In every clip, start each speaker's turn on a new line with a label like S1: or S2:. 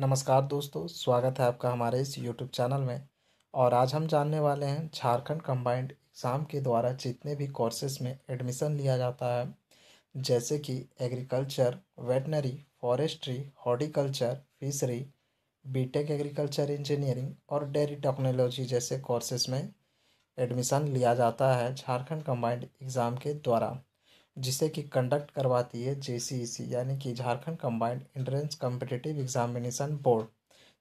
S1: नमस्कार दोस्तों स्वागत है आपका हमारे इस यूट्यूब चैनल में और आज हम जानने वाले हैं झारखंड कंबाइंड एग्ज़ाम के द्वारा जितने भी कोर्सेज में एडमिशन लिया जाता है जैसे कि agriculture veterinary forestry horticulture fishery BTech agriculture engineering और डेयरी टेक्नोलॉजी जैसे कोर्सेज में एडमिशन लिया जाता है झारखंड कंबाइंड एग्ज़ाम के द्वारा जिसे कि कंडक्ट करवाती है जे e यानी कि Jharkhand combined entrance competitive examination board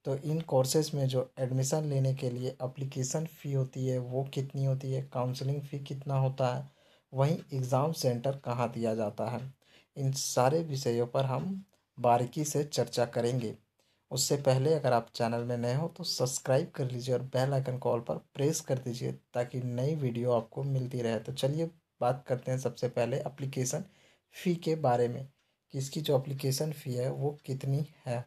S1: तो इन कोर्सेज में जो एडमिशन लेने के लिए अप्लीकेशन फ़ी होती है वो कितनी होती है काउंसलिंग फ़ी कितना होता है वहीं एग्ज़ाम सेंटर कहाँ दिया जाता है इन सारे विषयों पर हम बारीकी से चर्चा करेंगे उससे पहले अगर आप चैनल में नए हो तो सब्सक्राइब कर लीजिए और बेल आइकन कॉल पर प्रेस कर दीजिए ताकि नई वीडियो आपको मिलती रहे तो चलिए बात करते हैं सबसे पहले अप्लीकेशन फ़ी के बारे में कि इसकी जो अप्लीकेशन फ़ी है वो कितनी है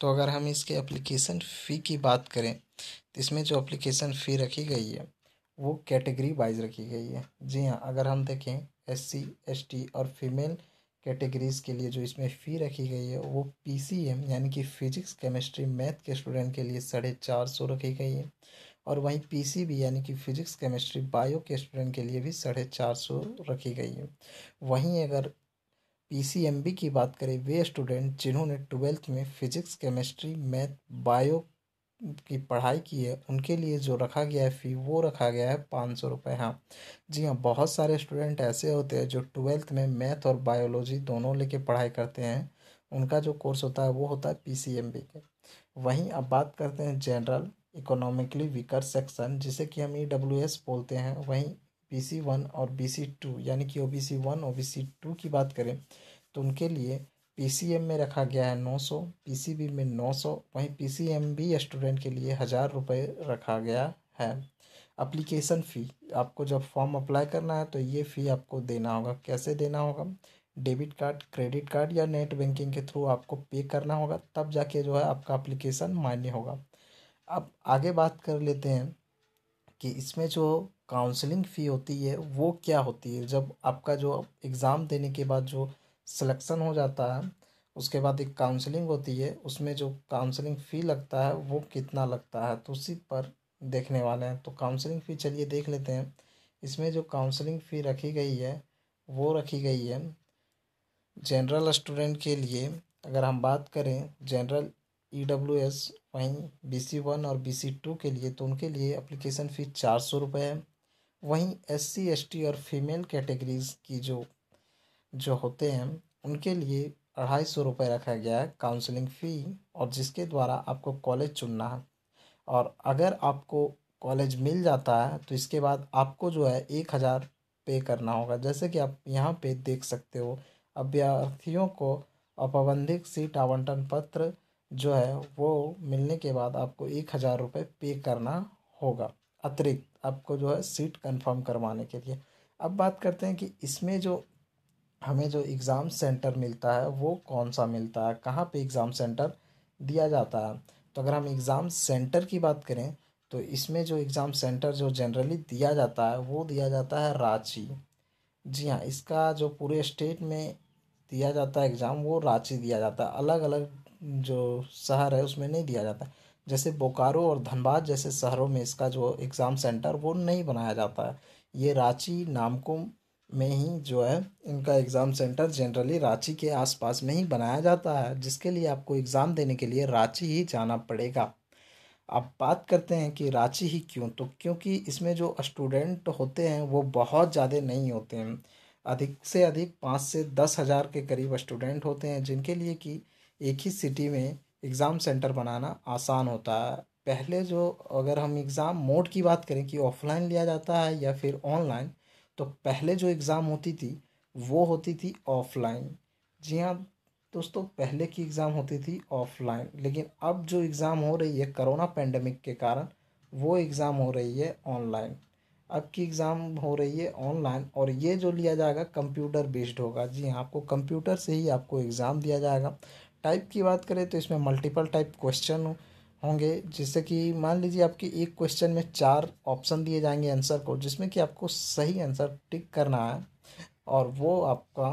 S1: तो अगर हम इसके एप्लीकेशन फ़ी की बात करें तो इसमें जो एप्लीकेशन फ़ी रखी गई है वो कैटेगरी वाइज रखी गई है जी हाँ अगर हम देखें एस सी एस टी और फीमेल कैटेगरीज़ के लिए जो इसमें फ़ी रखी गई है वो पी सी एम यानी कि फ़िज़िक्स केमिस्ट्री मैथ के स्टूडेंट के लिए साढ़े चार सौ रखी गई है और वहीं पीसीबी यानी कि फिजिक्स केमिस्ट्री बायो के स्टूडेंट के लिए भी साढ़े चार सौ रखी गई है वहीं अगर पीसीएमबी की बात करें वे स्टूडेंट जिन्होंने ट्वेल्थ में फिजिक्स केमिस्ट्री मैथ बायो की पढ़ाई की है उनके लिए जो रखा गया है फ़ी वो रखा गया है पाँच सौ रुपये हाँ जी हाँ बहुत सारे स्टूडेंट ऐसे होते हैं जो ट्वेल्थ में मैथ और बायोलॉजी दोनों लेके पढ़ाई करते हैं उनका जो कोर्स होता है वो होता है पी सी एम बी का वहीं अब बात करते हैं जनरल इकोनॉमिकली वीकर सेक्शन जिसे कि हम ई डब्ल्यू एस बोलते हैं वहीं बी सी वन और बी सी टू यानी कि O B C one O B C two की बात करें तो उनके लिए पी सी एम में रखा गया है नौ सौ पी सी बी में नौ सौ वहीं P C M B student के लिए हज़ार रुपये रखा गया है अप्लीकेशन फ़ी आपको जब फॉर्म अप्लाई करना है तो ये फ़ी आपको देना होगा कैसे देना होगा डेबिट कार्ड क्रेडिट कार्ड या नेट बैंकिंग के थ्रू आपको पे करना होगा तब जाके जो है आपका अप्लीकेशन मान्य होगा अब आगे बात कर लेते हैं कि इसमें जो काउंसलिंग फ़ी होती है वो क्या होती है जब आपका जो एग्ज़ाम देने के बाद जो सिलेक्शन हो जाता है उसके बाद एक काउंसलिंग होती है उसमें जो काउंसलिंग फ़ी लगता है वो कितना लगता है तो उसी पर देखने वाले हैं तो काउंसलिंग फ़ी चलिए देख लेते हैं इसमें जो काउंसलिंग फ़ी रखी गई है वो रखी गई है जनरल स्टूडेंट के लिए अगर हम बात करें जनरल ई डब्ल्यू एस वहीं बी सी वन और बी सी टू के लिए तो उनके लिए अप्लीकेशन फ़ीस चार सौ रुपये है वहीं एस सी एस टी और फीमेल कैटेगरीज की जो जो होते हैं उनके लिए अढ़ाई सौ रुपये रखा गया है काउंसलिंग फ़ी और जिसके द्वारा आपको कॉलेज चुनना है और अगर आपको कॉलेज मिल जाता है तो इसके बाद आपको जो है एक हज़ार पे करना होगा जैसे कि आप यहाँ पे देख सकते हो अभ्यर्थियों को अपबंधिक सीट आवंटन पत्र जो है वो मिलने के बाद आपको एक हज़ार रुपये पे करना होगा अतिरिक्त आपको जो है सीट कंफर्म करवाने के लिए अब बात करते हैं कि इसमें जो हमें जो एग्ज़ाम सेंटर मिलता है वो कौन सा मिलता है कहाँ पे एग्ज़ाम सेंटर दिया जाता है तो अगर हम एग्ज़ाम सेंटर की बात करें तो इसमें जो एग्ज़ाम सेंटर जो जनरली दिया जाता है वो दिया जाता है रांची जी हाँ इसका जो पूरे स्टेट में दिया जाता है एग्ज़ाम वो रांची दिया जाता है अलग अलग जो शहर है उसमें नहीं दिया जाता जैसे बोकारो और धनबाद जैसे शहरों में इसका जो एग्ज़ाम सेंटर वो नहीं बनाया जाता है ये रांची नामकुम में ही जो है इनका एग्ज़ाम सेंटर जनरली रांची के आसपास में ही बनाया जाता है जिसके लिए आपको एग्ज़ाम देने के लिए रांची ही जाना पड़ेगा अब बात करते हैं कि रांची ही क्यों तो क्योंकि इसमें जो स्टूडेंट होते हैं वो बहुत ज़्यादा नहीं होते हैं अधिक से अधिक पाँच से दस हज़ार के करीब स्टूडेंट होते हैं जिनके लिए कि एक ही सिटी में एग्ज़ाम सेंटर बनाना आसान होता है पहले जो अगर हम एग्ज़ाम मोड की बात करें कि ऑफलाइन लिया जाता है या फिर ऑनलाइन तो पहले जो एग्ज़ाम होती थी वो होती थी ऑफलाइन जी हाँ दोस्तों पहले की एग्ज़ाम होती थी ऑफलाइन लेकिन अब जो एग्ज़ाम हो रही है करोना पेंडेमिक के कारण वो एग्ज़ाम हो रही है ऑनलाइन अब की एग्ज़ाम हो रही है ऑनलाइन और ये जो लिया जाएगा कंप्यूटर बेस्ड होगा जी हाँ आपको कंप्यूटर से ही आपको एग्ज़ाम दिया जाएगा टाइप की बात करें तो इसमें मल्टीपल टाइप क्वेश्चन होंगे जिससे कि मान लीजिए आपके एक क्वेश्चन में चार ऑप्शन दिए जाएंगे आंसर को जिसमें कि आपको सही आंसर टिक करना है और वो आपका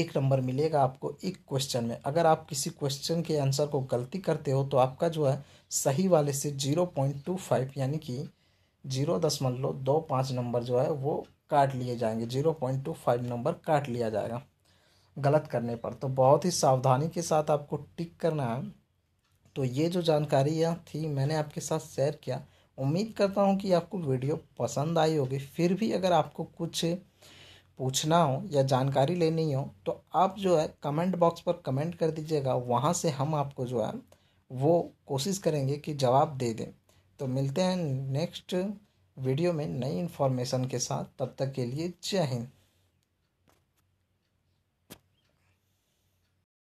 S1: एक नंबर मिलेगा आपको एक क्वेश्चन में अगर आप किसी क्वेश्चन के आंसर को गलती करते हो तो आपका जो है सही वाले से जीरो पॉइंट टू फाइव यानी कि जीरो दशमलव दो पाँच नंबर जो है वो काट लिए जाएंगे जीरो पॉइंट टू फाइव नंबर काट लिया जाएगा गलत करने पर तो बहुत ही सावधानी के साथ आपको टिक करना है तो ये जो जानकारियाँ थी मैंने आपके साथ शेयर किया उम्मीद करता हूँ कि आपको वीडियो पसंद आई होगी फिर भी अगर आपको कुछ पूछना हो या जानकारी लेनी हो तो आप जो है कमेंट बॉक्स पर कमेंट कर दीजिएगा वहाँ से हम आपको जो है वो कोशिश करेंगे कि जवाब दे दें तो मिलते हैं नेक्स्ट वीडियो में नई इन्फॉर्मेशन के साथ तब तक के लिए जय हिंद